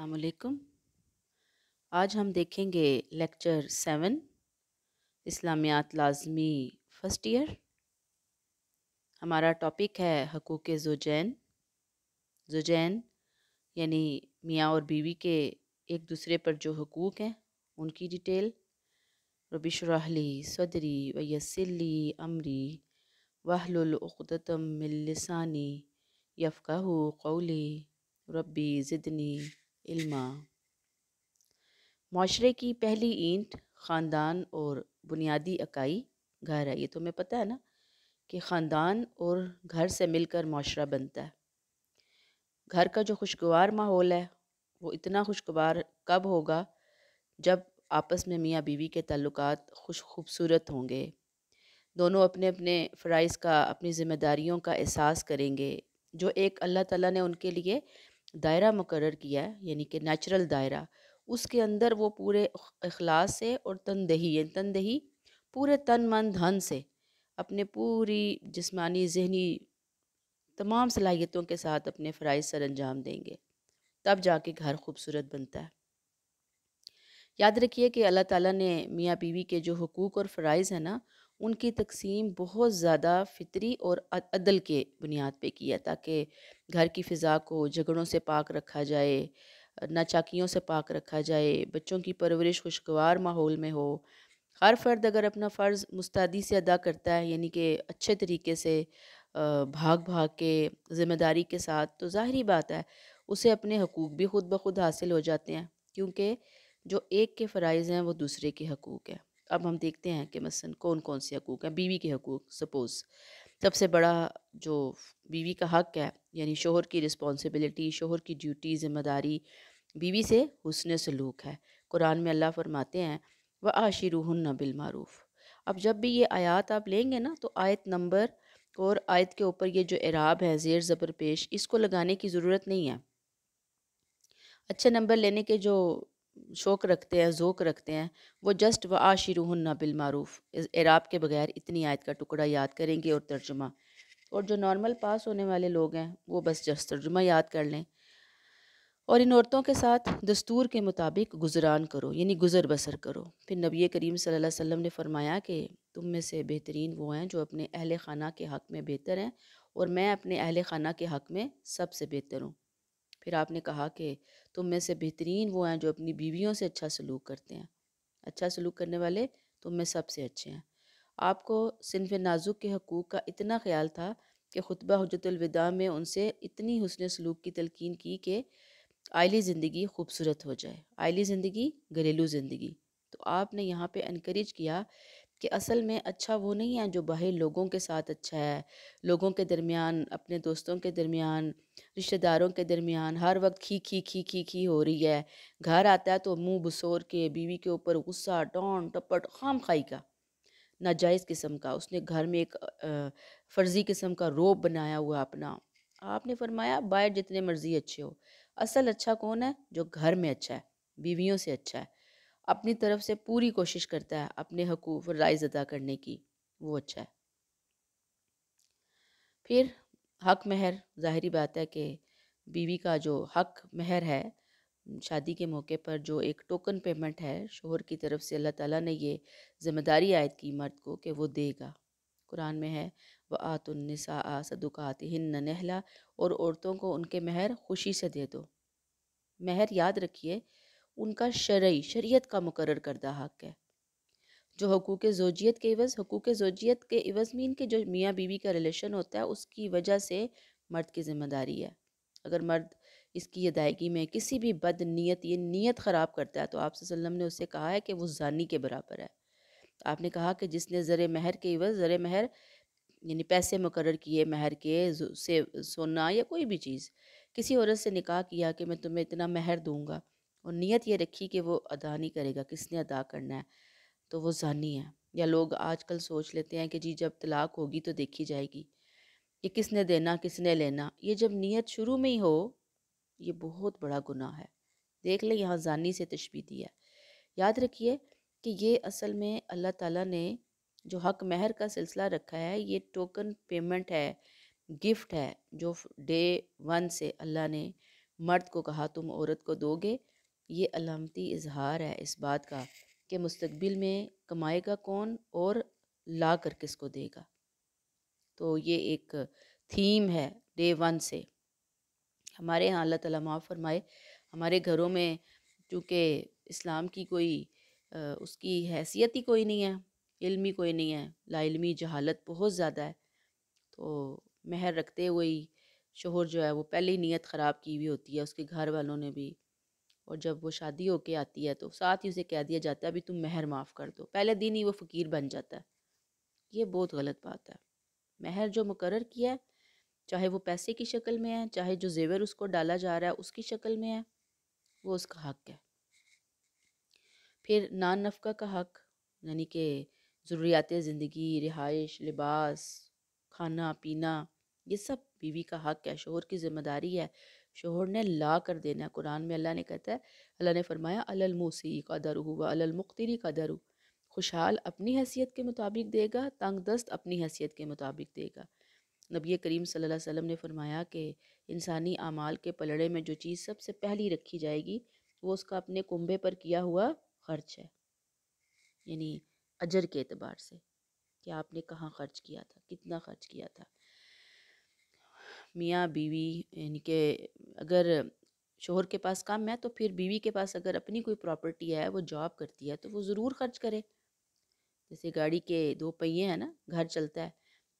अलकुम आज हम देखेंगे लेक्चर सेवन इस्लामियात लाजमी फ़र्स्ट ईयर हमारा टॉपिक है हकूक़ जुजैन जुजैन यानी मियाँ और बीवी के एक दूसरे पर जो हकूक़ हैं उनकी डिटेल रबिशरहली सदरी वयसली अमरी वाहलतम मिलसानी यफ़ाह कौली रबी ज़िदनी इल्मा माशरे की पहली ईंट ख़ानदान और बुनियादी इकाई घर है ये तो पता है ना कि ख़ानदान और घर से मिलकर माशरा बनता है घर का जो खुशगवार माहौल है वो इतना खुशगवार कब होगा जब आपस में मियाँ बीवी के तल्लक खुश खूबसूरत होंगे दोनों अपने अपने फ़राइज़ का अपनी ज़िम्मेदारियों का एहसास करेंगे जो एक अल्लाह ताला ने उनके लिए दायरा मुकर किया है यानी कि नेचुरल दायरा उसके अंदर वो पूरे अखलास से और तनदही यानी तनदही पूरे तन मन धन से अपने पूरी जिस्मानी जहनी तमाम सलाहियतों के साथ अपने फ़राइज सर अंजाम देंगे तब जाके घर खूबसूरत बनता है याद रखिए कि अल्लाह ताला ने मियाँ बीवी के जो हकूक़ और फ़राइज़ हैं ना उनकी तकसीम बहुत ज़्यादा फितरी और अदल के बुनियाद पे किया ताकि घर की फ़िज़ा को झगड़ों से पाक रखा जाए नाचाकियों से पाक रखा जाए बच्चों की परवरिश खुशगवार माहौल में हो हर फ़र्द अगर अपना फ़र्ज़ मुस्तादी से अदा करता है यानी कि अच्छे तरीके से भाग भाग के ज़िम्मेदारी के साथ तो ज़ाहिर बात है उसे अपने हकूक़ भी खुद ब खुद हासिल हो जाते हैं क्योंकि जो एक के फ़रज़ हैं वो दूसरे के हकूक़ हैं अब हम देखते हैं कि मसलन कौन कौन से हकूक़ हैं बीवी के हकूक़ सपोज़ सबसे बड़ा जो बीवी का हक़ है यानी शोहर की रिस्पॉन्सिबिलिटी शोहर की ड्यूटी ज़िम्मेदारी बीवी से हुसन सलूक है कुरान में अल्लाह फरमाते हैं व आशिरूहन बिलमारूफ़ अब जब भी ये आयात आप लेंगे ना तो आयत नंबर और आयत के ऊपर ये जो एराब है ज़ेर ज़बर पेश इसको लगाने की ज़रूरत नहीं है अच्छे नंबर लेने के जो शौक़ रखते हैं जोक रखते हैं वो जस्ट व आशिरहन्ना बिलमारूफ़ इस एराब के बगैर इतनी आयत का टुकड़ा याद करेंगे और तर्जुमा और जो नॉर्मल पास होने वाले लोग हैं वो बस जस्ट तर्जुमा याद कर लें और इन औरतों के साथ दस्तूर के मुताबिक गुजरान करो यानी गुज़र बसर करो फिर नबी करीम सल्लल्लाहु अलैहि वसल्लम ने फरमाया कि तुम में से बेहतरीन वो हैं जो अपने अहल खाना के हक़ में बेहतर हैं और मैं अपने अहल खाना के हक़ में सबसे बेहतर हूँ फिर आपने कहा कि तुम में से बेहतरीन वो हैं जो अपनी बीवियों से अच्छा सलूक करते हैं अच्छा सलूक करने वाले तुम में सबसे अच्छे हैं आपको सिनफ नाजुक के हकूक़ का इतना ख्याल था कि खुतबा हजरतलविदा में उनसे इतनी हसन सलूक की तलकिन की कि आयली ज़िंदगी खूबसूरत हो जाए आयली ज़िंदगी घरेलू ज़िंदगी तो आपने यहाँ पर इनक्रेज किया कि असल में अच्छा वो नहीं है जो बाहर लोगों के साथ अच्छा है लोगों के दरमियान अपने दोस्तों के दरमियान रिश्तेदारों के दरमियान हर वक्त खी खी खी खी खी हो रही है घर आता है तो मुंह बसोर के बीवी के ऊपर गुस्सा डॉन टपट खाम खाई का नाजायज़ किस्म का उसने घर में एक फर्जी किस्म का रोब बनाया हुआ अपना आपने फरमाया बाहर जितने मर्जी अच्छे हो असल अच्छा कौन है जो घर में अच्छा है बीवियों से अच्छा है अपनी तरफ से पूरी कोशिश करता है अपने हकूफ़ राइज अदा करने की वो अच्छा है फिर हक महर ज़ाहरी बात है कि बीवी का जो हक महर है शादी के मौके पर जो एक टोकन पेमेंट है शोहर की तरफ से अल्लाह ताला ने ये ज़िम्मेदारी आयद की मर्द को कि वो देगा कुरान में है व आतुलनसा सदुकात हिन्न नहला और औरतों को उनके महर खुशी से दे दो महर याद रखिए उनका शरय शरीयत का मुकर करदा हक है जो हकूक़ जोजियत के इवज़ हकूक़ जोजियत के इवज़ मीन के जो मियाँ बीवी का रिलेशन होता है उसकी वजह से मर्द की ज़िम्मेदारी है अगर मर्द इसकी अदायगी में किसी भी बद नीयत ये नीयत ख़राब करता है तो आप वसल्लम ने उससे कहा है कि वो जानी के बराबर है आपने कहा कि जिसने ज़र महर के इवज़ ज़र महर यानी पैसे मुकर किए महर के से सोना या कोई भी चीज़ किसी औरत से निकाह किया कि मैं तुम्हें इतना महर दूँगा और नीयत ये रखी कि वो अदा नहीं करेगा किसने अदा करना है तो वो जानी है या लोग आजकल सोच लेते हैं कि जी जब तलाक होगी तो देखी जाएगी कि किसने देना किसने लेना ये जब नीयत शुरू में ही हो ये बहुत बड़ा गुनाह है देख ले यहाँ जानी से तशबी है याद रखिए कि ये असल में अल्लाह ताला ने जो हक महर का सिलसिला रखा है ये टोकन पेमेंट है गिफ्ट है जो डे वन से अल्लाह ने मर्द को कहा तुम औरत को दोगे ये अलामती इजहार है इस बात का कि मुस्तबिल में कमाएगा कौन और ला कर किस को देगा तो ये एक थीम है डे वन से हमारे यहाँ अल्लाह ताला माफ़ फरमाए हमारे घरों में चूँकि इस्लाम की कोई उसकी हैसियत ही कोई नहीं है इल्मी कोई नहीं है लाइलमी जहालत बहुत ज़्यादा है तो महर रखते हुए ही शोहर जो है वो पहले ही नीयत ख़राब की हुई होती है उसके घर वालों ने भी और जब वो शादी होके आती है तो साथ ही उसे कह दिया जाता है अभी तुम महर माफ़ कर दो पहले दिन ही वो फ़कीर बन जाता है ये बहुत गलत बात है महर जो मुकर किया है चाहे वो पैसे की शक्ल में है चाहे जो जेवर उसको डाला जा रहा है उसकी शक्ल में है वो उसका हक है फिर नान नफका का हक यानी कि ज़रूरियात ज़िंदगी रिहाइश लिबास खाना पीना ये सब बीवी का हक है शोहर की ज़िम्मेदारी है शोहर ने ला कर देना है कुरान में अल्लाह ने कहता है अल्लाह ने फरमाया अलल का दर हुआ अलल मुख्तरी का दर खुशहाल अपनी हैसियत के मुताबिक देगा तंग दस्त अपनी हैसियत के मुताबिक देगा नबी करीम सल्लल्लाहु अलैहि वसल्लम ने फरमाया कि इंसानी अमाल के पलड़े में जो चीज़ सबसे पहली रखी जाएगी वो उसका अपने कुंभे पर किया हुआ खर्च है यानी अजर के अतबार से कि आपने कहाँ खर्च किया था कितना खर्च किया था मियाँ बीवी यानी कि अगर शोहर के पास कम है तो फिर बीवी के पास अगर अपनी कोई प्रॉपर्टी है वो जॉब करती है तो वो ज़रूर खर्च करे जैसे गाड़ी के दो पहिए हैं ना घर चलता है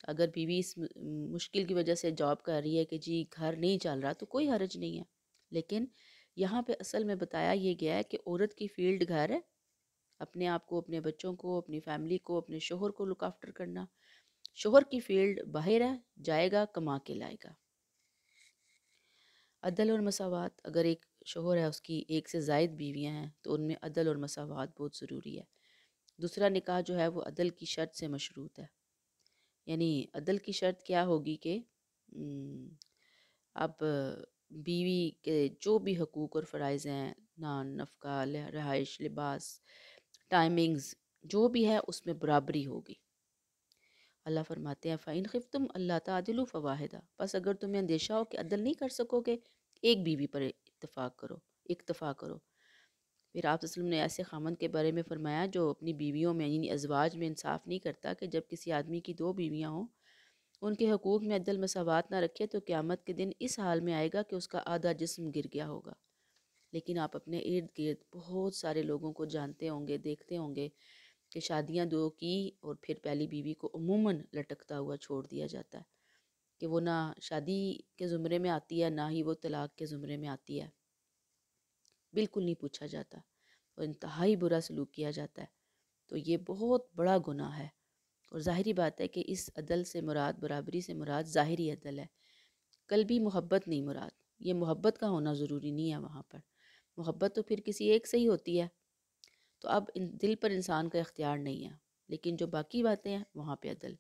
अगर बीवी इस मुश्किल की वजह से जॉब कर रही है कि जी घर नहीं चल रहा तो कोई हर्ज नहीं है लेकिन यहाँ पे असल में बताया ये गया है कि औरत की फील्ड घर है अपने आप को अपने बच्चों को अपनी फैमिली को अपने शोहर को लुक आफ्टर करना शोहर की फील्ड बाहर है जाएगा कमा के लाएगा अदल और मसावत अगर एक शोहर है उसकी एक से जायद बीवियाँ हैं तो उनमें अदल और मसावत बहुत ज़रूरी है दूसरा निकाह जो है वो अदल की शर्त से मशरूत है यानी अदल की शर्त क्या होगी कि अब बीवी के जो भी हकूक़ और फ़रज़ हैं नान नफका रहाइश लिबास टाइमिंग्स जो भी है उसमें बराबरी होगी अल्लाह फरमाते हैं फ़ाइन खिफ तुम अल्लाह तदिलु फ़वाहिदा बस अगर तुम्हें अंदेशा हो कि अदल नहीं कर सकोगे एक बीवी पर इतफाक़ करो इतफा करो फिर आप ने ऐसे खामन के बारे में फ़रमाया जो अपनी बीवियों में यानी अजवाज में इंसाफ नहीं करता कि जब किसी आदमी की दो बीवियाँ हों उनके हकूक़ में अदल मसावत ना रखे तो क़्यामत के दिन इस हाल में आएगा कि उसका आधा जिसम गिर गया होगा लेकिन आप अपने इर्द गिर्द बहुत सारे लोगों को जानते होंगे देखते होंगे कि शादियां दो की और फिर पहली बीवी को अमूमन लटकता हुआ छोड़ दिया जाता है कि वो ना शादी के ज़ुमरे में आती है ना ही वो तलाक के ज़ुमरे में आती है बिल्कुल नहीं पूछा जाता और इंतहाई बुरा सलूक किया जाता है तो ये बहुत बड़ा गुनाह है और ज़ाहरी बात है कि इस अदल से मुराद बराबरी से मुराद ज़ाहरी अदल है कल भी मोहब्बत नहीं मुराद ये मोहब्बत का होना ज़रूरी नहीं है वहाँ पर मोहब्बत तो फिर किसी एक से ही होती है तो अब दिल पर इंसान का इख्तियार नहीं है लेकिन जो बाकी बातें हैं वहाँ पे अदल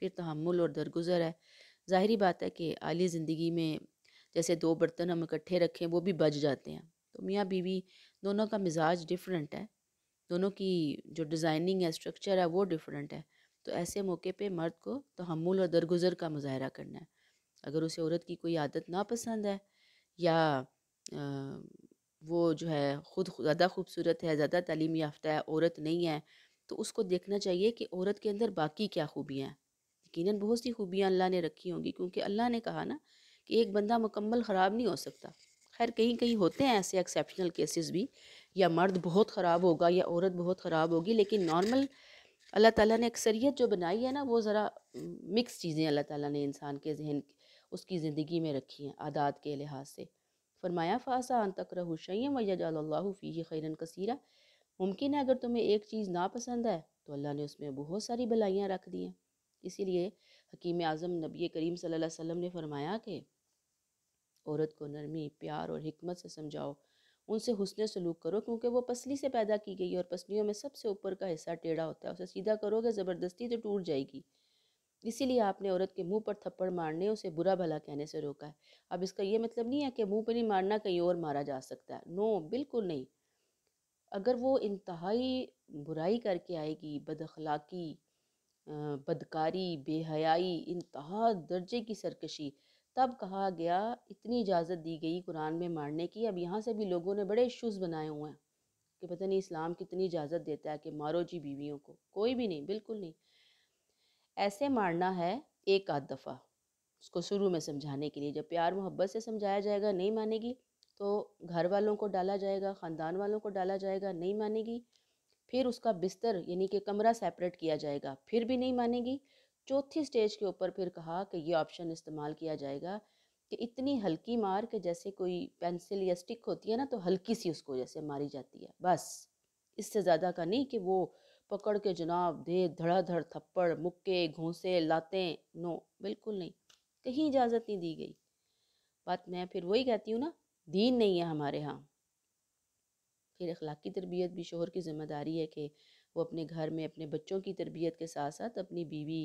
फिर तहमुल और दरगुजर है ज़ाहरी बात है कि आली ज़िंदगी में जैसे दो बर्तन हम इकट्ठे रखें वो भी बच जाते हैं तो मियाँ बीवी दोनों का मिजाज डिफरेंट है दोनों की जो डिज़ाइनिंग है स्ट्रक्चर है वो डिफरेंट है तो ऐसे मौके पे मर्द को तहमुल और दरगुजर का मुजाहरा करना है अगर उसे औरत की कोई आदत नापसंद है या आ, वो जो है ख़ुद ज़्यादा खूबसूरत है ज़्यादा तलीम याफ्ता है औरत नहीं है तो उसको देखना चाहिए कि औरत के अंदर बाकी क्या खूबियाँ हैं यकीन बहुत सी खूबियाँ अल्लाह ने रखी होंगी क्योंकि अल्लाह ने कहा ना कि एक बंदा मुकम्मल ख़राब नहीं हो सकता खैर कहीं कहीं होते हैं ऐसे एक्सेप्शनल केसेस भी या मर्द बहुत ख़राब होगा या औरत बहुत ख़राब होगी लेकिन नॉर्मल अल्लाह ताला ने अक्सरियत जो बनाई है ना वो ज़रा मिक्स चीज़ें अल्लाह ताला ने इंसान के जहन उसकी ज़िंदगी में रखी हैं आदात के लिहाज से फरमाया फ़ासा अन तक रहुशैम वैजाल्लाफ़ी खैरन कसीरा मुमकिन है अगर तुम्हें एक चीज़ ना पसंद है तो अल्लाह ने उसमें बहुत सारी भलाइयाँ रख दी हैं इसीलिए हकीम आज़म नबी करीम सल्लल्लाहु अलैहि वसल्लम ने फरमाया कि औरत को नरमी प्यार और हमत से समझाओ उनसे हुसन सलूक करो क्योंकि वो पसली से पैदा की गई है और पसलियों में सबसे ऊपर का हिस्सा टेढ़ा होता है उसे सीधा करोगे ज़बरदस्ती तो टूट जाएगी इसीलिए आपने औरत के मुंह पर थप्पड़ मारने उसे बुरा भला कहने से रोका है अब इसका ये मतलब नहीं है कि मुंह पर नहीं मारना कहीं और मारा जा सकता है नो बिल्कुल नहीं अगर वो इंतहाई बुराई करके आएगी बदखलाकी बदकारी बेहयाई इंतहा दर्जे की सरकशी तब कहा गया इतनी इजाज़त दी गई कुरान में मारने की अब यहाँ से भी लोगों ने बड़े इश्यूज़ बनाए हुए हैं कि पता नहीं इस्लाम कितनी इजाज़त देता है कि मारो जी बीवियों को कोई भी नहीं बिल्कुल नहीं ऐसे मारना है एक आध दफ़ा उसको शुरू में समझाने के लिए जब प्यार मोहब्बत से समझाया जाएगा नहीं मानेगी तो घर वालों को डाला जाएगा ख़ानदान वालों को डाला जाएगा नहीं मानेगी फिर उसका बिस्तर यानी कि कमरा सेपरेट किया जाएगा फिर भी नहीं मानेगी चौथी स्टेज के ऊपर फिर कहा कि ये ऑप्शन इस्तेमाल किया जाएगा कि इतनी हल्की मार के जैसे कोई पेंसिल या स्टिक होती है ना तो हल्की सी उसको जैसे मारी जाती है बस इससे ज़्यादा का नहीं कि वो पकड़ के जनाब दे धड़ाधड़ थप्पड़ मुक्के घोंसे लातें नो बिल्कुल नहीं कहीं इजाज़त नहीं दी गई बात मैं फिर वही कहती हूँ ना दीन नहीं है हमारे यहाँ फिर अखलाकी तरबियत भी शोहर की ज़िम्मेदारी है कि वो अपने घर में अपने बच्चों की तरबियत के साथ साथ अपनी बीवी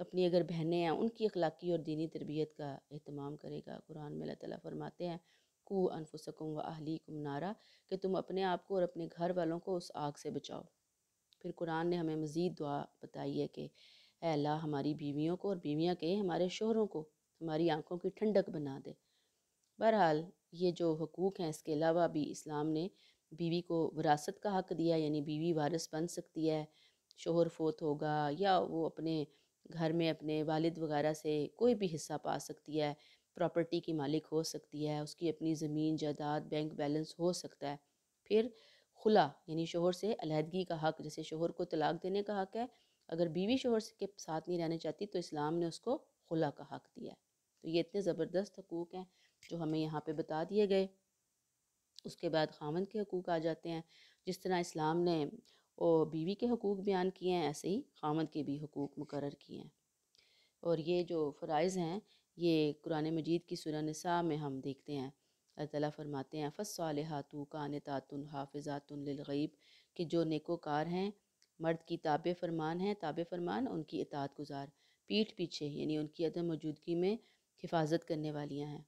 अपनी अगर बहनें हैं उनकी अखलाकी और दीनी तरबियत का अहतमाम करेगा कुरान में अल्लाह ताला फरमाते हैं कु अनफुसकुम व अहली कुम नारा कि तुम अपने आप को और अपने घर वालों को उस आग से बचाओ फिर कुरान ने हमें मज़ीद दुआ बताई है कि अल्लाह हमारी बीवियों को और बीवियाँ के हमारे शोहरों को हमारी आँखों की ठंडक बना दे बहरहाल ये जो हकूक़ हैं इसके अलावा भी इस्लाम ने बीवी को विरासत का हक दिया यानी बीवी वारस बन सकती है शोहर फोत होगा या वो अपने घर में अपने वालिद वगैरह से कोई भी हिस्सा पा सकती है प्रॉपर्टी की मालिक हो सकती है उसकी अपनी ज़मीन जायदाद बैंक बैलेंस हो सकता है फिर खुला यानी शोहर से अलहदगी का हक जैसे शोहर को तलाक देने का हक है अगर बीवी शोहर के साथ नहीं रहना चाहती तो इस्लाम ने उसको खुला का हक दिया है तो ये इतने ज़बरदस्त हकूक़ हैं जो हमें यहाँ पे बता दिए गए उसके बाद खामन के हकूक़ आ जाते हैं जिस तरह इस्लाम ने ओ बीवी के हकूक़ बयान किए हैं ऐसे ही खामद के भी हकूक़ मुकर किए हैं और ये जो फ़रज़ हैं ये कुरान मजीद की सुरनसा में हम देखते हैं अल्लाह ताला फरमाते हैं फ़स हाथू कान तातुन हाफिज़ातुन लग़ीब के जो नेकोकार हैं मर्द की ताब फरमान हैं ताब फरमान उनकी इतात गुजार पीठ पीछे यानी उनकी अदम मौजूदगी में हिफाजत करने वालियाँ हैं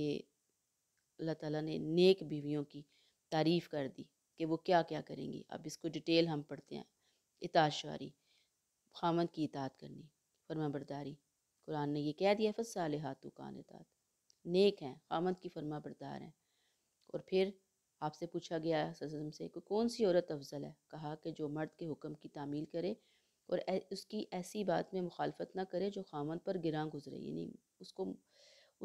ये अल्लाह ताला ने नेक बीवियों की तारीफ़ कर दी कि वो क्या क्या करेंगी अब इसको डिटेल हम पढ़ते हैं इताशारी खामन की इतात करनी फरमाबरदारी कुरान ने ये कह दिया फसाल हाथू कान इतात नेक हैं खामद की फरमा बरदार हैं और फिर आपसे पूछा गया सजम से कि कौन सी औरत अफजल है कहा कि जो मर्द के हुक्म की तामील करे और उसकी ऐसी बात में मुखालफत ना करे जो खामद पर गिरा गुजरे यानी उसको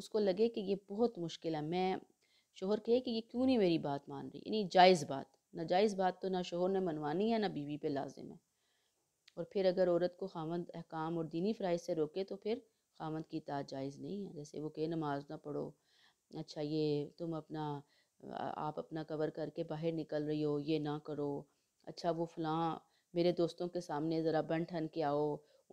उसको लगे कि ये बहुत मुश्किल है मैं शोहर कहे कि ये क्यों नहीं मेरी बात मान रही यानी जायज़ बात नाजायज़ बात तो ना शोहर ने मनवानी है ना बीवी पे लाजिम है और फिर अगर औरत को खामद अहकाम और दीनी फ़राइज से रोके तो फिर कामत की इतात जायज़ नहीं है जैसे वो कहे नमाज ना पढ़ो अच्छा ये तुम अपना आप अपना कवर करके बाहर निकल रही हो ये ना करो अच्छा वो फलां मेरे दोस्तों के सामने ज़रा बन ठन के आओ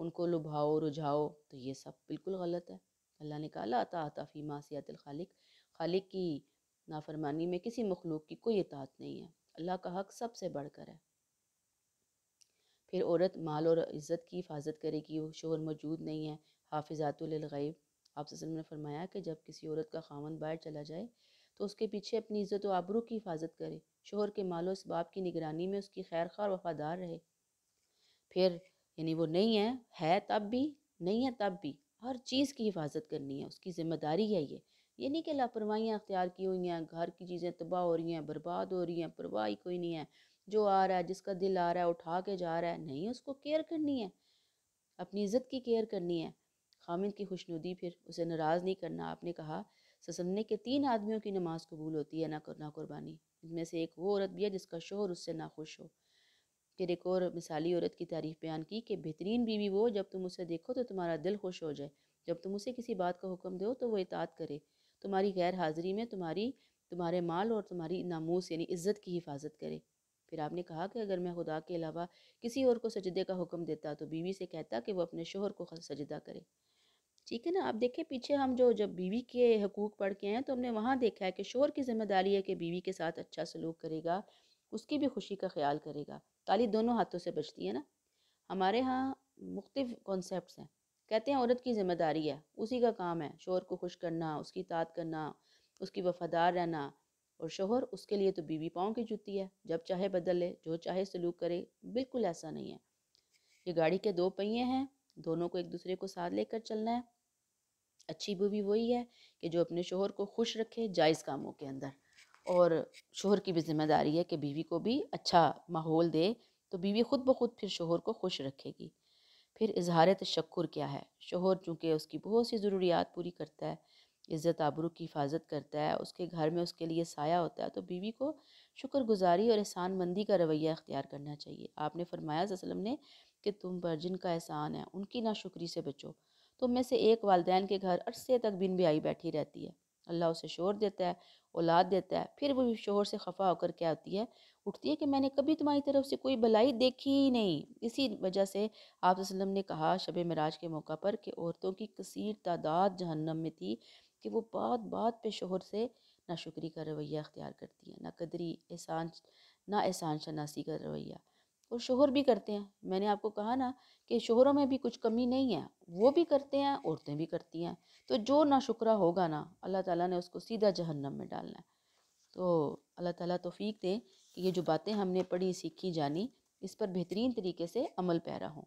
उनको लुभाओ रुझाओ तो ये सब बिल्कुल गलत है अल्लाह ने कहा आता आता फ़ी खालिक खालिक की नाफरमानी में किसी मखलूक की कोई इतात नहीं है अल्लाह का हक सबसे बढ़कर है फिर औरत माल और इज़्ज़त की हिफाजत करेगी वो शोहर मौजूद नहीं है हाफिज़ातुलग़ैब आप वसल्लम ने फरमाया कि जब किसी औरत का खामन बाहर चला जाए तो उसके पीछे अपनी इज़्ज़त व आबरू की हिफाजत करे शोहर के मालो इसबाब की निगरानी में उसकी खैर खार वफादार रहे फिर यानी वो नहीं है है तब भी नहीं है तब भी हर चीज़ की हिफाजत करनी है उसकी ज़िम्मेदारी है ये यही नहीं कि लापरवाहियाँ अख्तियार की हुई हैं घर की चीज़ें तबाह हो रही हैं बर्बाद हो रही हैं परवाह ही कोई नहीं है जो आ रहा है जिसका दिल आ रहा है उठा के जा रहा है नहीं उसको केयर करनी है अपनी इज़्ज़त की केयर करनी है खामिद की खुशनुदी फिर उसे नाराज़ नहीं करना आपने कहा ससन्ने के तीन आदमियों की नमाज कबूल होती है ना ना कुर्बानी इनमें से एक वो औरत भी है जिसका शोहर उससे नाखुश हो फिर एक और मिसाली औरत की तारीफ बयान की कि बेहतरीन बीवी वो जब तुम उसे देखो तो तुम्हारा दिल खुश हो जाए जब तुम उसे किसी बात का हुक्म दो तो वो इतात करे तुम्हारी गैर हाजिरी में तुम्हारी तुम्हारे माल और तुम्हारी नामूस यानी इज्जत की हिफाजत करे फिर आपने कहा कि अगर मैं खुदा के अलावा किसी और को सजदे का हुक्म देता तो बीवी से कहता कि वह अपने शोहर को सजदा करे ठीक है ना आप देखें पीछे हम जो जब बीवी के हकूक़ पढ़ के हैं तो हमने वहाँ देखा है कि शोर की जिम्मेदारी है कि बीवी के साथ अच्छा सलूक करेगा उसकी भी खुशी का ख्याल करेगा ताली दोनों हाथों से बचती है ना हमारे यहाँ मुख्तफ कॉन्सेप्ट हैं कहते हैं औरत की जिम्मेदारी है उसी का काम है शोर को खुश करना उसकी ताद करना उसकी वफादार रहना और शोहर उसके लिए तो बीवी पाँव की जुती है जब चाहे बदल ले जो चाहे सलूक करे बिल्कुल ऐसा नहीं है ये गाड़ी के दो पहिए हैं दोनों को एक दूसरे को साथ लेकर चलना है अच्छी बीवी वही है कि जो अपने शोहर को खुश रखे जायज़ कामों के अंदर और शोहर की भी जिम्मेदारी है कि बीवी को भी अच्छा माहौल दे तो बीवी खुद ब खुद फिर शोहर को खुश रखेगी फिर इजहार तशक्र क्या है शोहर चूँकि उसकी बहुत सी ज़रूरियात पूरी करता है इज़्ज़त आबरू की हिफाजत करता है उसके घर में उसके लिए साया होता है तो बीवी को शुक्रगुजारी और एहसान मंदी का रवैया अख्तियार करना चाहिए आपने फरमाया ने कि तुम पर जिनका एहसान है उनकी ना शुक्री से बचो तुम तो में से एक वालदेन के घर अरसे तक बिन भी आई बैठी रहती है अल्लाह उसे शोर देता है औलाद देता है फिर वो शोर से खफा होकर क्या होती है उठती है कि मैंने कभी तुम्हारी तरफ से कोई भलाई देखी ही नहीं इसी वजह से आप ने कहा शब मराज के मौका पर कि औरतों की कसीर तादाद जहन्नम में थी कि वो बात बात पे शोहर से ना शुक्री का रवैया अख्तियार करती है ना कदरी एहसान ना एहसान शनासी का रवैया और शोहर भी करते हैं मैंने आपको कहा ना कि शोहरों में भी कुछ कमी नहीं है वो भी करते हैं औरतें भी करती हैं तो जो ना शुक्रा होगा ना अल्लाह ताला ने उसको सीधा जहन्नम में डालना है तो अल्लाह ताला तोफ़ीक दे कि ये जो बातें हमने पढ़ी सीखी जानी इस पर बेहतरीन तरीके से अमल पैरा हो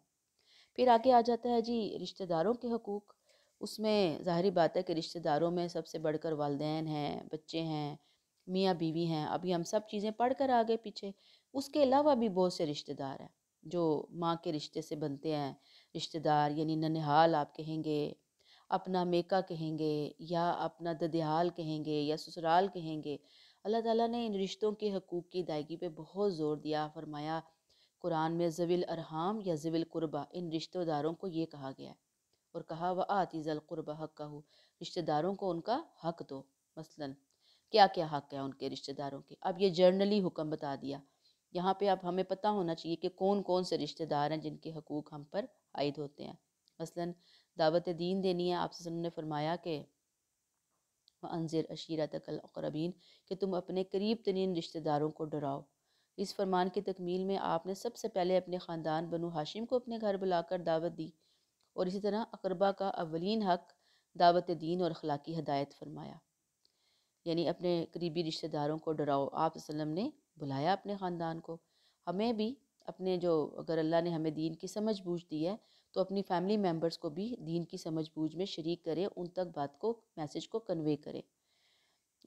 फिर आगे आ जाता है जी रिश्तेदारों के हकूक़ उसमें ज़ाहरी बात है कि रिश्तेदारों में सबसे बढ़कर वालदेन हैं बच्चे हैं मियाँ बीवी हैं अभी हम सब चीज़ें पढ़ कर आ गए पीछे उसके अलावा भी बहुत से रिश्तेदार हैं जो माँ के रिश्ते से बनते हैं रिश्तेदार यानी ननिहाल आप कहेंगे अपना मेका कहेंगे या अपना ददिहाल कहेंगे या ससुराल कहेंगे अल्लाह ताला ने इन रिश्तों के हकूक़ की अदायगी पे बहुत ज़ोर दिया फरमाया कुरान में जविल अरहाम या जविल कुरबा इन रिश्तेदारों को ये कहा गया है और कहा वह आती जल कुरबा हक का हो रिश्तेदारों को उनका हक दो मसलन क्या क्या हक है उनके रिश्तेदारों के अब ये जर्नली हुक्म बता दिया यहाँ पे आप हमें पता होना चाहिए कि कौन कौन से रिश्तेदार हैं जिनके हकूक़ हम पर आयद होते हैं मसलन दावत दीन देनी है आपसे ने फरमाया कि अनजर अशीरा तकल कि तुम अपने करीब तरीन रिश्तेदारों को डराओ इस फरमान की तकमील में आपने सबसे पहले अपने ख़ानदान बनु हाशिम को अपने घर बुलाकर दावत दी और इसी तरह अकरबा का अवलिन हक दावत दीन और अखलाकी हदायत फरमाया यानी अपने करीबी रिश्तेदारों को डराओ आप ने बुलाया अपने ख़ानदान को हमें भी अपने जो अगर अल्लाह ने हमें दीन की समझ बूझ दी है तो अपनी फैमिली मेम्बर्स को भी दीन की समझ बूझ में शरीक करें उन तक बात को मैसेज को कन्वे करें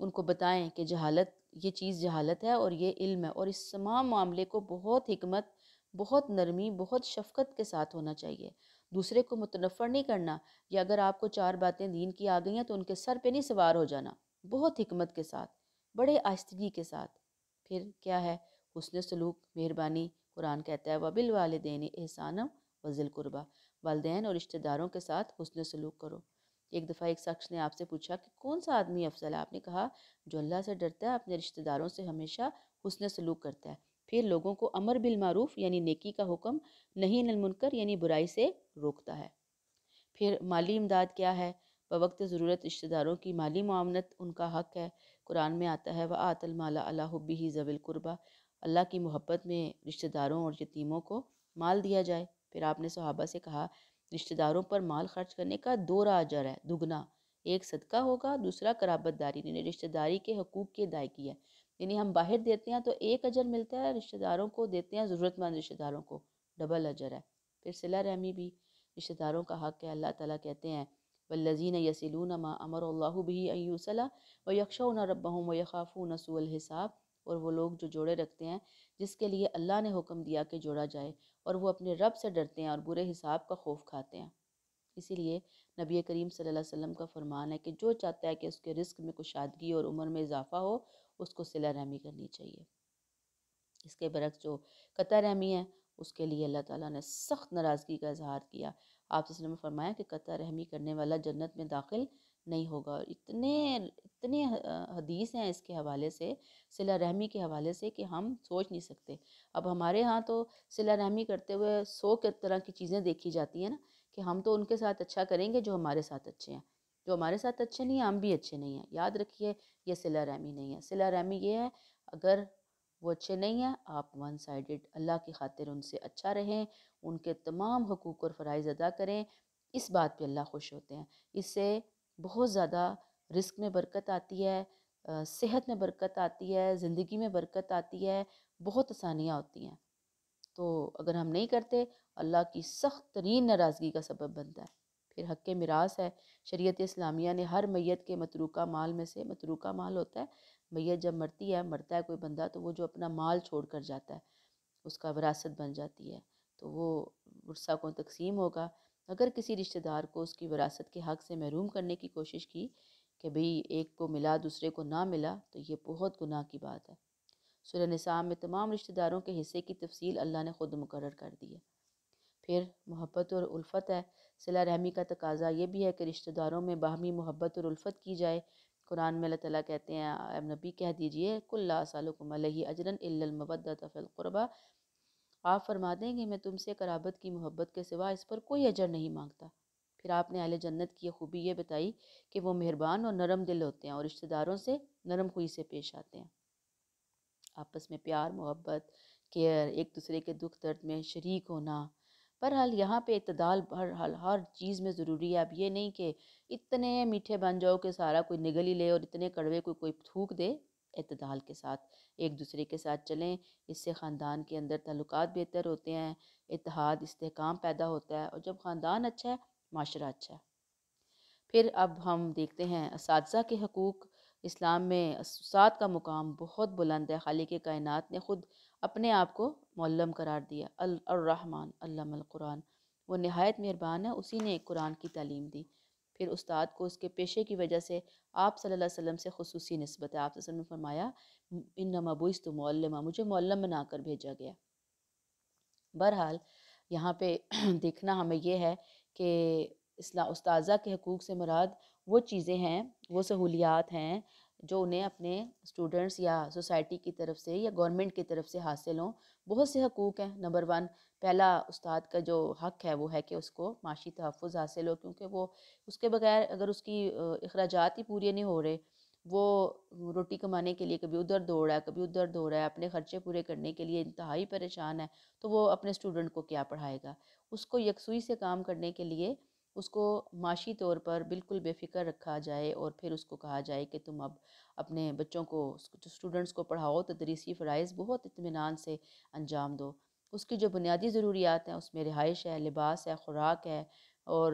उनको बताएं कि जहालत ये चीज़ जहालत है और ये इल्म है और इस तमाम मामले को बहुत हमत बहुत नरमी बहुत शफकत के साथ होना चाहिए दूसरे को मुतनफ़र नहीं करना या अगर आपको चार बातें दीन की आ गई हैं तो उनके सर पे नहीं सवार हो जाना बहुत हमत के साथ बड़े आस्तगी के साथ फिर क्या है हसन सलूक मेहरबानी कुरान कहता है वबिल वालदेन एहसान वजिल कुरबा वालदेन और रिश्तेदारों के साथ हसन सलूक करो एक दफ़ा एक शख्स ने आपसे पूछा कि कौन सा आदमी अफजल है आपने कहा जो अल्लाह से डरता है अपने रिश्तेदारों से हमेशा हसन सलूक करता है फिर लोगों को अमर बिल मारूफ यानी नेकी का हुक्म नहीं नलमुनकर यानी बुराई से रोकता है फिर माली इमदाद क्या है बवक्त ज़रूरत रिश्तेदारों की माली मामनत उनका हक है कुरान में आता है व आतल माला अला ही ज़वील कुरबा अल्लाह की मोहब्बत में रिश्तेदारों और यतीमों को माल दिया जाए फिर आपने सहाबा से कहा रिश्तेदारों पर माल खर्च करने का दो राजर है दुगना एक सदका होगा दूसरा कराबतदारी यानी रिश्तेदारी के हकूक़ की अदायगी है यानी हम बाहर देते हैं तो एक अजर मिलता है रिश्तेदारों को देते हैं ज़रूरतमंद रिश्तेदारों को डबल अजर है फिर सिला रहमी भी रिश्तेदारों का हक़ है अल्लाह ताला कहते हैं والذين يسلون ما أمر الله به أن व ويخشون ربهم ويخافون سوء الحساب और वो लोग जो जोड़े रखते हैं जिसके लिए अल्लाह ने हुक्म दिया कि जोड़ा जाए और वो अपने रब से डरते हैं और बुरे हिसाब का खौफ खाते हैं इसीलिए नबी करीम सल्लल्लाहु अलैहि वसल्लम का फरमान है कि जो चाहता है कि उसके रिस्क में कुशादगी और उम्र में इजाफा हो उसको सिला रहमी करनी चाहिए इसके बरक्स जो कतर रहमी है उसके लिए अल्लाह ताला ने सख्त नाराज़गी का इजहार किया आप तो ने फरमाया कि कतः रहमी करने वाला जन्नत में दाखिल नहीं होगा और इतने हाँ। इतने हदीस हैं इसके हवाले से सिला रहमी के हवाले से कि हम सोच नहीं सकते अब हमारे यहाँ तो सिला रहमी करते हुए सौ के तरह की चीज़ें देखी जाती हैं ना कि हम तो उनके साथ अच्छा करेंगे जो हमारे साथ अच्छे हैं जो हमारे साथ अच्छे नहीं हैं हम भी अच्छे नहीं हैं याद रखिए यह सिला रहमी नहीं है सिला रहमी ये है अगर वो अच्छे नहीं हैं आप वन साइडेड अल्लाह की खातिर उनसे अच्छा रहें उनके तमाम हकूक़ और फ़रज़ अदा करें इस बात पे अल्लाह खुश होते हैं इससे बहुत ज़्यादा रिस्क में बरकत आती है सेहत में बरकत आती है ज़िंदगी में बरकत आती है बहुत आसानियाँ होती हैं तो अगर हम नहीं करते अल्लाह की सख्त तरीन नाराज़गी का सबब बनता है फिर हक मिरास है शरीयत इस्लामिया ने हर मैत के मतरूका माल में से मतरूका माल होता है मैत जब मरती है मरता है कोई बंदा तो वो जो अपना माल छोड़ कर जाता है उसका विरासत बन जाती है तो वो वर्सा को तकसीम होगा अगर किसी रिश्तेदार को उसकी विरासत के हक़ से महरूम करने की कोशिश की कि भई एक को मिला दूसरे को ना मिला तो ये बहुत गुनाह की बात है सुरह निसाम में तमाम रिश्तेदारों के हिस्से की तफसील अल्लाह ने ख़ुद मुकर कर दी है फिर मोहब्बत और उल्फ़त है सिला रहमी का तकाजा ये भी है कि रिश्तेदारों में बाहमी मोहब्बत और उल्फ़त की जाए कुरान में अल्लाह ताला कहते हैं नबी कह दीजिए कुल्ला सालकुम अजरन आप फरमा देंगे मैं तुमसे कराबत की मोहब्बत के सिवा इस पर कोई अजर नहीं मांगता फिर आपने अहले जन्नत की खूबी ये बताई कि वो मेहरबान और नरम दिल होते हैं और रिश्तेदारों से नरम खुई से पेश आते हैं आपस में प्यार मोहब्बत केयर एक दूसरे के दुख दर्द में शरीक होना बहरहाल यहाँ पे इतदाल बहरहाल हर चीज़ में ज़रूरी है अब ये नहीं कि इतने मीठे बन जाओ कि सारा कोई निगल ही ले और इतने कड़वे कोई कोई थूक दे इतदाल के साथ एक दूसरे के साथ चलें इससे ख़ानदान के अंदर तल्लक बेहतर होते हैं इतिहाद इसकाम पैदा होता है और जब ख़ानदान अच्छा है माशरा अच्छा है फिर अब हम देखते हैं इस के हकूक़ इस्लाम में उसाद का मुकाम बहुत बुलंद है खालिक कायनत ने ख़ुद अपने आप को मल्लम करार दिया अर्रहमान अल्लामान वो नहायत मेहरबान है उसी ने कुरान की तालीम दी फिर उस्ताद को उसके पेशे की वजह से आप सल्लल्लाहु अलैहि वसल्लम से खसूसी नस्बत है आप वसल्लम ने फरमाया इन नमबूस तो मौलमा मुझे मौलम बनाकर भेजा गया बहरहाल यहाँ पे देखना हमें यह है कि इसला उस्ताजा के हकूक़ से मुराद वो चीज़ें हैं वो सहूलियात हैं जो उन्हें अपने स्टूडेंट्स या सोसाइटी की तरफ से या गवर्नमेंट की तरफ से हासिल हों बहुत से हकूक़ हैं नंबर वन पहला उस्ताद का जो हक़ है वो है कि उसको माशी तहफ़ हासिल हो क्योंकि वो उसके बगैर अगर उसकी अखराज ही पूरे नहीं हो रहे वो रोटी कमाने के लिए कभी उधर दौड़ रहा है कभी उधर दौड़ रहा है अपने ख़र्चे पूरे करने के लिए इंतहाई परेशान है तो वो अपने स्टूडेंट को क्या पढ़ाएगा उसको यकसुई से काम करने के लिए उसको माशी तौर पर बिल्कुल बेफ़िक्र रखा जाए और फिर उसको कहा जाए कि तुम अब अपने बच्चों को स्टूडेंट्स को पढ़ाओ तदरीसी तो फ़रज़ बहुत इतमान से अंजाम दो उसकी जो बुनियादी ज़रूरियात हैं उसमें रिहाइश है लिबास है ख़ुराक है और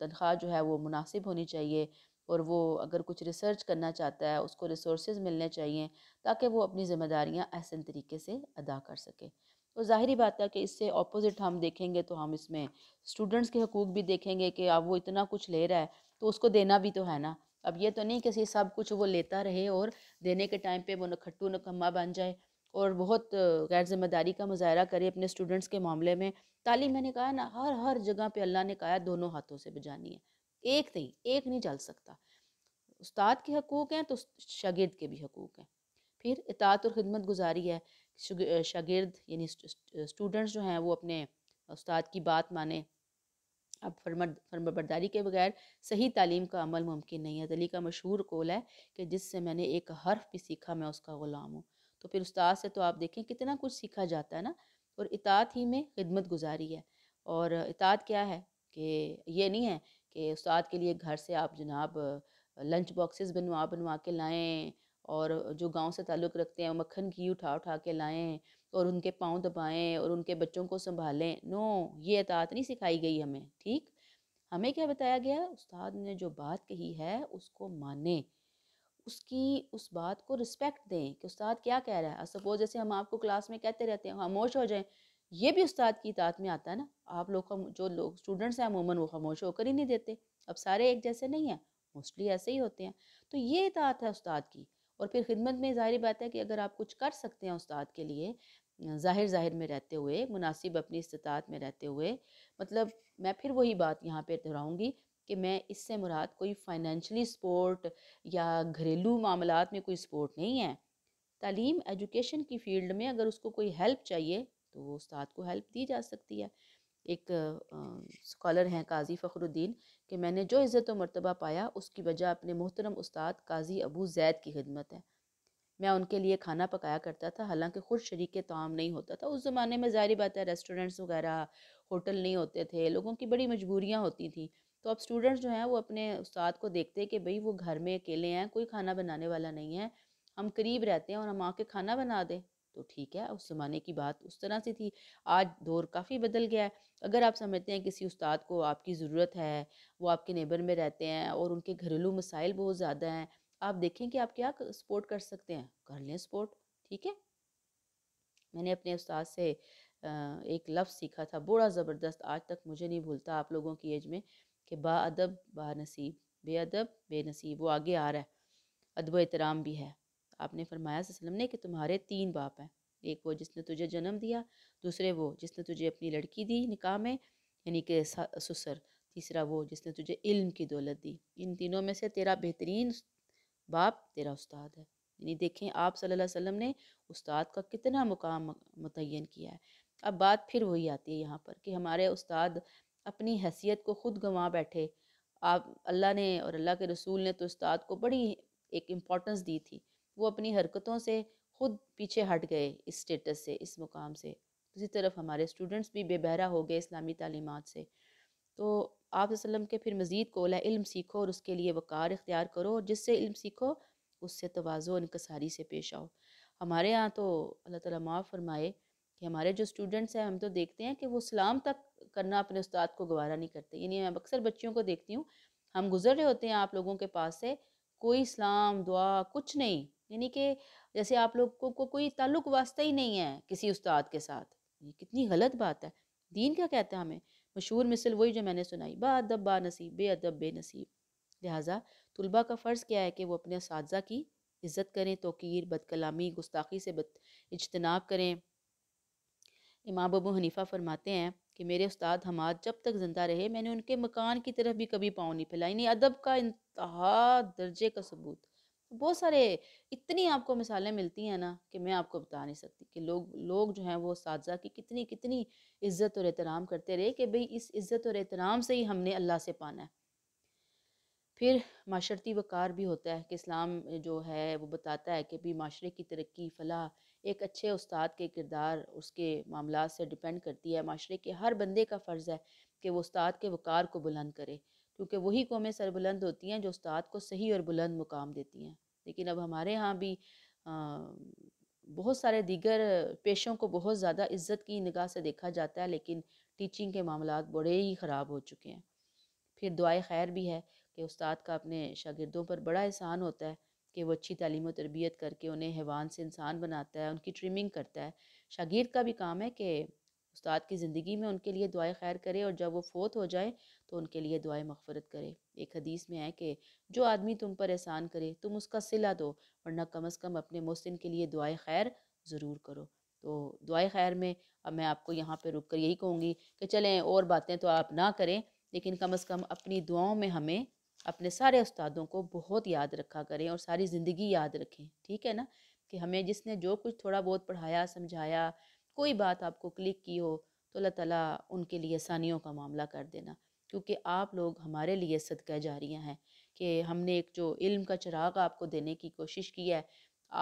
तनख्वाह जो है वो मुनासिब होनी चाहिए और वो अगर कुछ रिसर्च करना चाहता है उसको रिसोर्स मिलने चाहिए ताकि वो अपनी ज़िम्मेदारियाँ आसन तरीके से अदा कर सके तो जाहिर बात है कि इससे अपोजिट हम देखेंगे तो हम इसमें स्टूडेंट्स के हकूक़ भी देखेंगे कि अब वो इतना कुछ ले रहा है तो उसको देना भी तो है ना अब ये तो नहीं कि सब कुछ वो लेता रहे और देने के टाइम पे वो नखट्टू नकम्मा बन जाए और बहुत गैर जिम्मेदारी का मुजाहरा करे अपने स्टूडेंट्स के मामले में तालीम मैंने कहा ना हर हर जगह पर अल्लाह ने कहा दोनों हाथों से बजानी है एक नहीं एक नहीं चल सकता उस्ताद के हकूक़ हैं तो शागिर्द के भी हकूक़ हैं फिर इतात और खिदमत गुजारी है शागिर्द यानी स्टूडेंट्स जो हैं वो अपने उस्ताद की बात माने अब फर्म बरदारी के बगैर सही तालीम का अमल मुमकिन नहीं है दली का मशहूर कौल है कि जिससे मैंने एक हर्फ भी सीखा मैं उसका ग़ुलाम हूँ तो फिर उस्ताद से तो आप देखें कितना कुछ सीखा जाता है ना और इतात ही में खिदमत गुजारी है और इतात क्या है कि ये नहीं है कि उस्ताद के लिए घर से आप जनाब लंच बॉक्सेस बनवा बनवा के लाएँ और जो गांव से ताल्लुक़ रखते हैं मक्खन घी उठा उठा के लाएं और उनके पाँव दबाएं और उनके बच्चों को संभालें नो ये अतात नहीं सिखाई गई हमें ठीक हमें क्या बताया गया उस्ताद ने जो बात कही है उसको माने उसकी उस बात को रिस्पेक्ट दें कि उस्ताद क्या कह रहा है सपोज जैसे हम आपको क्लास में कहते रहते हैं खामोश हो जाएं ये भी उस्ताद की इतात में आता है ना आप लोग जो लोग स्टूडेंट्स हैं अमूमन वो खामोश होकर ही नहीं देते अब सारे एक जैसे नहीं हैं मोस्टली ऐसे ही होते हैं तो ये इतात है उस्ताद की और फिर खिदमत में ज़ाहिर बात है कि अगर आप कुछ कर सकते हैं उस्ताद के लिए ज़ाहिर ज़ाहिर में रहते हुए मुनासिब अपनी इस्तात में रहते हुए मतलब मैं फिर वही बात यहाँ पर दोहराऊँगी कि मैं इससे मुराद कोई फाइनेंशली सपोर्ट या घरेलू मामला में कोई सपोर्ट नहीं है तालीम एजुकेशन की फ़ील्ड में अगर उसको कोई हेल्प चाहिए तो वो उस्ताद को हेल्प दी जा सकती है एक स्कॉलर हैं काजी फ़खरुद्दीन कि मैंने जो इज़्ज़त व मरतबा पाया उसकी वजह अपने मोहतरम उस्ताद काजी अबू जैद की खिदमत है मैं उनके लिए खाना पकाया करता था हालांकि खुद शरीक ताम नहीं होता था उस ज़माने में ज़ाहरी बात है रेस्टोरेंट्स वगैरह होटल नहीं होते थे लोगों की बड़ी मजबूरियाँ होती थी तो अब स्टूडेंट्स जो हैं वो अपने उस्ताद को देखते कि भाई वो घर में अकेले हैं कोई खाना बनाने वाला नहीं है हम करीब रहते हैं और हम आके खाना बना दें तो ठीक है उस ज़माने की बात उस तरह से थी आज दौर काफ़ी बदल गया है अगर आप समझते हैं किसी उस्ताद को आपकी ज़रूरत है वो आपके नेबर में रहते हैं और उनके घरेलू मसाइल बहुत ज़्यादा हैं आप देखें कि आप क्या सपोर्ट कर सकते हैं कर लें सपोर्ट ठीक है मैंने अपने उस्ताद से एक लफ्ज़ सीखा था बड़ा ज़बरदस्त आज तक मुझे नहीं भूलता आप लोगों की एज में कि बा अदब बा नसीब बेअदब बेनसीब वो आगे आ रहा है अदब एहतराम भी है आपने फरमाया वसलम ने कि तुम्हारे तीन बाप हैं एक वो जिसने तुझे जन्म दिया दूसरे वो जिसने तुझे अपनी लड़की दी निकाह में यानी कि ससुर तीसरा वो जिसने तुझे इल्म की दौलत दी इन तीनों में से तेरा बेहतरीन बाप तेरा उस्ताद है यानी देखें आप सल्लल्लाहु अलैहि वसल्लम ने उस्ताद का कितना मुकाम मुतन किया है अब बात फिर वही आती है यहाँ पर कि हमारे उस्ताद अपनी हैसियत को ख़ुद गंवा बैठे आप अल्लाह ने और अल्लाह के रसूल ने तो उस्ताद को बड़ी एक इम्पोर्टेंस दी थी वो अपनी हरकतों से खुद पीछे हट गए इस स्टेटस से इस मुकाम से दूसरी तरफ हमारे स्टूडेंट्स भी बेबहरा हो गए इस्लामी तलीमत से तो आप के फिर मज़ीद को है इल्म सीखो और उसके लिए वक़ार इख्तियार करो और जिससे इल्म सीखो उससे तोज़ो इनकसारी से पेश आओ हमारे यहाँ तो अल्लाह ताला माफ़ फरमाए कि हमारे जो स्टूडेंट्स हैं हम तो देखते हैं कि वो सलाम तक करना अपने उस्ताद को गवारा नहीं करते यानी मैं अक्सर बच्चियों को देखती हूँ हम गुजर रहे होते हैं आप लोगों के पास से कोई इस्लाम दुआ कुछ नहीं यानी कि जैसे आप लोग को, को कोई ताल्लुक वास्ता ही नहीं है किसी उस्ताद के साथ ये कितनी गलत बात है दीन क्या कहता है हमें मशहूर मिसल वही जो मैंने सुनाई अदब बा नसीब बेअदब नसीब लिहाजा तलबा का फ़र्ज़ क्या है कि वो अपने इस की इज़्ज़त करें तोकीर बदकलामी गुस्ताखी से बद इजतनाब करें इमाम अबू हनीफ़ा फरमाते हैं कि मेरे उस्ताद हमाद जब तक ज़िंदा रहे मैंने उनके मकान की तरफ भी कभी पाँव नहीं फैलाई नहीं अदब का इंतहा दर्जे का सबूत बहुत सारे इतनी आपको मिसालें मिलती हैं ना कि मैं आपको बता नहीं सकती कि लोग लोग जो हैं वो इसजा की कितनी कितनी इज़्ज़त और एहतराम करते रहे कि भाई इस इज़्ज़त और एहतराम से ही हमने अल्लाह से पाना है फिर माशरती वक़ार भी होता है कि इस्लाम जो है वो बताता है कि भी माशरे की तरक्की फ़लाह एक अच्छे उस्ताद के किरदार उसके मामला से डिपेंड करती है माशरे के हर बंदे का फ़र्ज़ है कि वो उस्ताद के वक़ार को बुलंद करे क्योंकि वही कौमें सरबुलंद होती हैं जो उस्ताद को सही और बुलंद मुकाम देती हैं लेकिन अब हमारे यहाँ भी बहुत सारे दीगर पेशों को बहुत ज़्यादा इज्जत की निगाह से देखा जाता है लेकिन टीचिंग के मामला बड़े ही ख़राब हो चुके हैं फिर दुआए खैर भी है कि उस्ताद का अपने शागिदों पर बड़ा एहसान होता है कि वो अच्छी तालीम तरबियत करके उन्हें हैवान से इंसान बनाता है उनकी ट्रिमिंग करता है शागिर्द का भी काम है कि उस्ताद की ज़िंदगी में उनके लिए दुआएं खैर करे और जब वो फोत हो जाए तो उनके लिए दुआएं मफ़रत करे एक हदीस में है कि जो आदमी तुम पर एहसान करे तुम उसका सिला दो वरना कम अज़ कम अपने मोहसिन के लिए दुआएं खैर ज़रूर करो तो दुआएं खैर में अब मैं आपको यहाँ पर रुक कर यही कहूँगी कि चलें और बातें तो आप ना करें लेकिन कम अज़ कम अपनी दुआओं में हमें अपने सारे उस्तादों को बहुत याद रखा करें और सारी ज़िंदगी याद रखें ठीक है ना कि हमें जिसने जो कुछ थोड़ा बहुत पढ़ाया समझाया कोई बात आपको क्लिक की हो तो अल्लाह ताला उनके लिए आसानियों का मामला कर देना क्योंकि आप लोग हमारे लिए सदका जारियां हैं कि हमने एक जो इल्म का चिराग आपको देने की कोशिश की है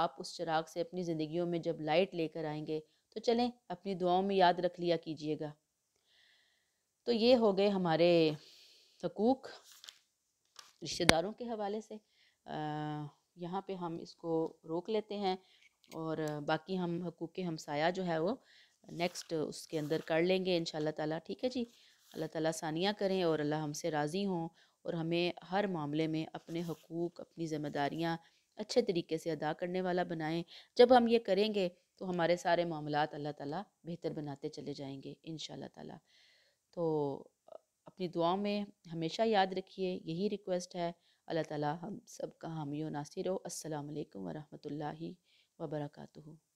आप उस चिराग से अपनी ज़िंदगियों में जब लाइट लेकर आएंगे तो चलें अपनी दुआओं में याद रख लिया कीजिएगा तो ये हो गए हमारे हकूक रिश्तेदारों के हवाले से यहाँ पे हम इसको रोक लेते हैं और बाकी हम हकूक़ हमसाया जो है वो नेक्स्ट उसके अंदर कर लेंगे इन ताला ठीक है जी अल्लाह ताला सानिया करें और अल्लाह हमसे राज़ी हों और हमें हर मामले में अपने हकूक़ अपनी ज़िम्मेदारियाँ अच्छे तरीके से अदा करने वाला बनाएं जब हम ये करेंगे तो हमारे सारे मामला अल्लाह ताला बेहतर बनाते चले जाएंगे इन ताला तो अपनी दुआओं में हमेशा याद रखिए यही रिक्वेस्ट है अल्लाह ताला हम सब का हामी नासिर हो असलकम वरहि वबरकू